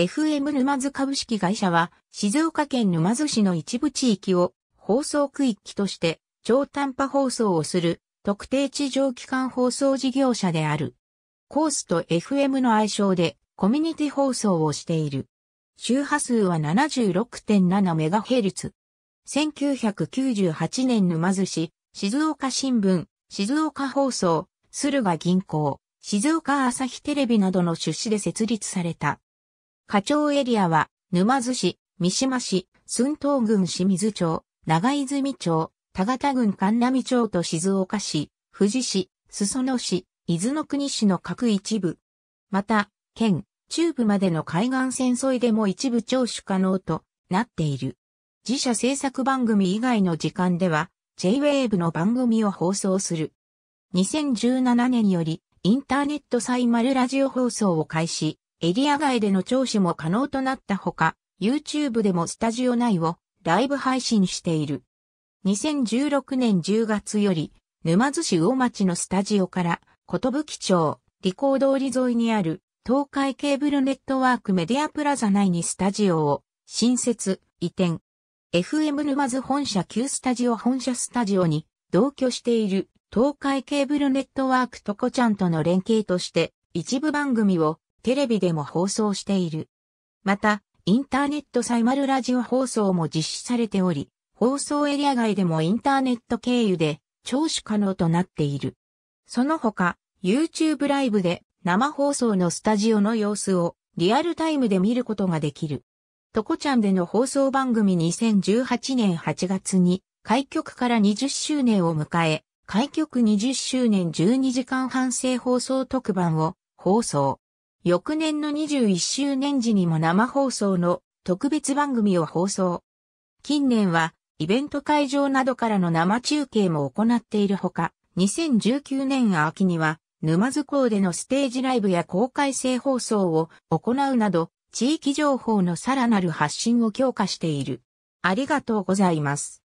FM 沼津株式会社は、静岡県沼津市の一部地域を放送区域として超短波放送をする特定地上機関放送事業者である。コースと FM の愛称でコミュニティ放送をしている。周波数は 76.7MHz。1998年沼津市、静岡新聞、静岡放送、駿河銀行、静岡朝日テレビなどの出資で設立された。課長エリアは、沼津市、三島市、寸東郡清水町、長泉町、田形郡神波町と静岡市、富士市、裾野市、伊豆の国市の各一部。また、県、中部までの海岸線沿いでも一部聴取可能となっている。自社制作番組以外の時間では、J-Wave の番組を放送する。2017年より、インターネットサイマルラジオ放送を開始、エリア外での聴取も可能となったほか、YouTube でもスタジオ内をライブ配信している。2016年10月より、沼津市魚町のスタジオから、ことぶき町、理工通り沿いにある、東海ケーブルネットワークメディアプラザ内にスタジオを、新設、移転。FM 沼津本社旧スタジオ本社スタジオに、同居している、東海ケーブルネットワークとこちゃんとの連携として、一部番組をテレビでも放送している。また、インターネットサイマルラジオ放送も実施されており、放送エリア外でもインターネット経由で聴取可能となっている。その他、YouTube ライブで生放送のスタジオの様子をリアルタイムで見ることができる。とこちゃんでの放送番組2018年8月に開局から20周年を迎え、開局20周年12時間半制放送特番を放送。翌年の21周年時にも生放送の特別番組を放送。近年はイベント会場などからの生中継も行っているほか、2019年秋には沼津港でのステージライブや公開性放送を行うなど、地域情報のさらなる発信を強化している。ありがとうございます。